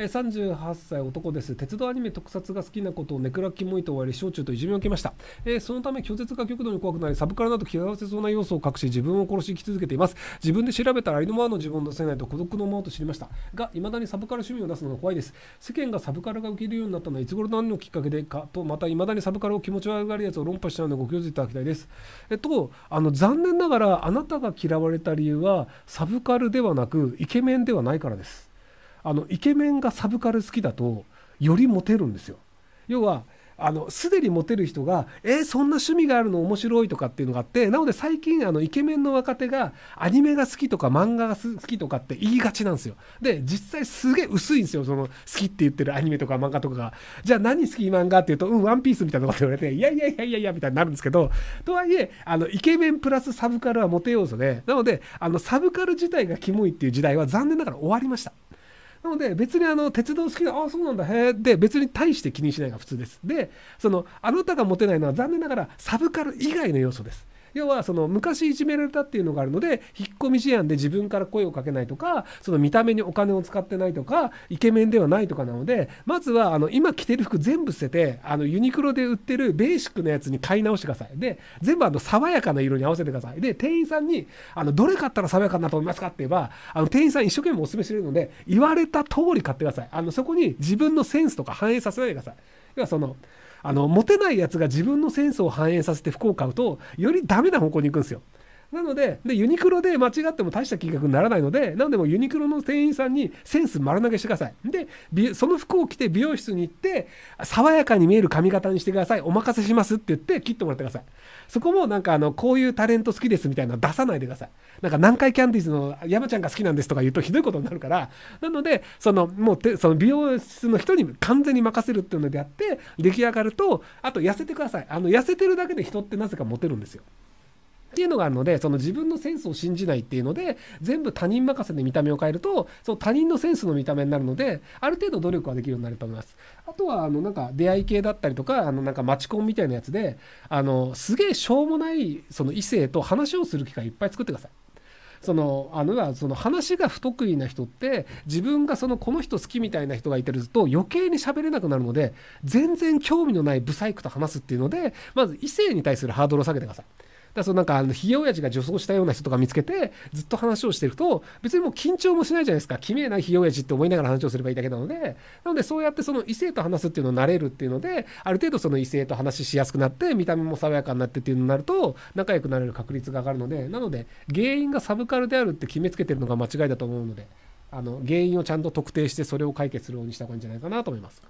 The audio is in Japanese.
えー、38歳男です鉄道アニメ特撮が好きなことをネクラキモイと終わり小中といじめを受けました、えー、そのため拒絶が極度に怖くなりサブカルなど嫌がわせそうな要素を隠し自分を殺し生き続けています自分で調べたらありのままの自分を出せないと孤独のままと知りましたがいまだにサブカル趣味を出すのが怖いです世間がサブカルが受けるようになったのはいつ頃何のきっかけでかとまたいまだにサブカルを気持ち悪がるやつを論破しちゃうのでご教示いただきたいですえっとあの残念ながらあなたが嫌われた理由はサブカルではなくイケメンではないからですあのイケメンがサブカル好きだとよりモテるんですよ要はあのすでにモテる人がえー、そんな趣味があるの面白いとかっていうのがあってなので最近あのイケメンの若手がアニメが好きとか漫画が好きとかって言いがちなんですよで実際すげえ薄いんですよその好きって言ってるアニメとか漫画とかがじゃあ何好き漫画っていうとうんワンピースみたいなこと言われていやいやいやいやいやみたいになるんですけどとはいえあのイケメンプラスサブカルはモテ要素でなのであのサブカル自体がキモいっていう時代は残念ながら終わりましたなので別にあの鉄道好きで、ああそうなんだへえで別に大して気にしないが普通ですでそのあなたが持てないのは残念ながらサブカル以外の要素です要はその昔いじめられたっていうのがあるので引っ込み思案で自分から声をかけないとかその見た目にお金を使ってないとかイケメンではないとかなのでまずはあの今着てる服全部捨ててあのユニクロで売ってるベーシックなやつに買い直してくださいで全部あの爽やかな色に合わせてくださいで店員さんにあのどれ買ったら爽やかなと思いますかって言えばあの店員さん一生懸命お勧めしてるので言われた通り買ってくださいあのそこに自分のセンスとか反映させないでください要はそのあのモテないやつが自分のセンスを反映させて服を買うとよりダメな方向に行くんですよ。なのででユニクロで間違っても大した金額にならないのでなのでもユニクロの店員さんにセンス丸投げしてくださいでその服を着て美容室に行って爽やかに見える髪型にしてくださいお任せしますって言って切ってもらってくださいそこもなんかあのこういうタレント好きですみたいなの出さないでくださいなんか南海キャンディーズの山ちゃんが好きなんですとか言うとひどいことになるからなのでそのもうその美容室の人に完全に任せるっていうのであって出来上がるとあと痩せてくださいあの痩せてるだけで人ってなぜかモテるんですよっていうのがあるのでその自分のセンスを信じないっていうので全部他人任せで見た目を変えるとその他人のセンスの見た目になるのである程度努力はできるようになると思いますあとはあのなんか出会い系だったりとかあのなんかマチコンみたいなやつであのすげえしょうもないその異性と話をする機会いっぱい作ってくださいそのあのはその話が不得意な人って自分がそのこの人好きみたいな人がいてると余計に喋れなくなるので全然興味のないブサイクと話すっていうのでまず異性に対するハードルを下げてくださいだそのなんかあのひげやじが女装したような人とか見つけてずっと話をしてると別にもう緊張もしないじゃないですかきめえなひげやじって思いながら話をすればいいだけなのでなのでそうやってその異性と話すっていうのを慣れるっていうのである程度その異性と話しやすくなって見た目も爽やかになってっていうのになると仲良くなれる確率が上がるのでなので原因がサブカルであるって決めつけてるのが間違いだと思うのであの原因をちゃんと特定してそれを解決するようにした方がいいんじゃないかなと思います。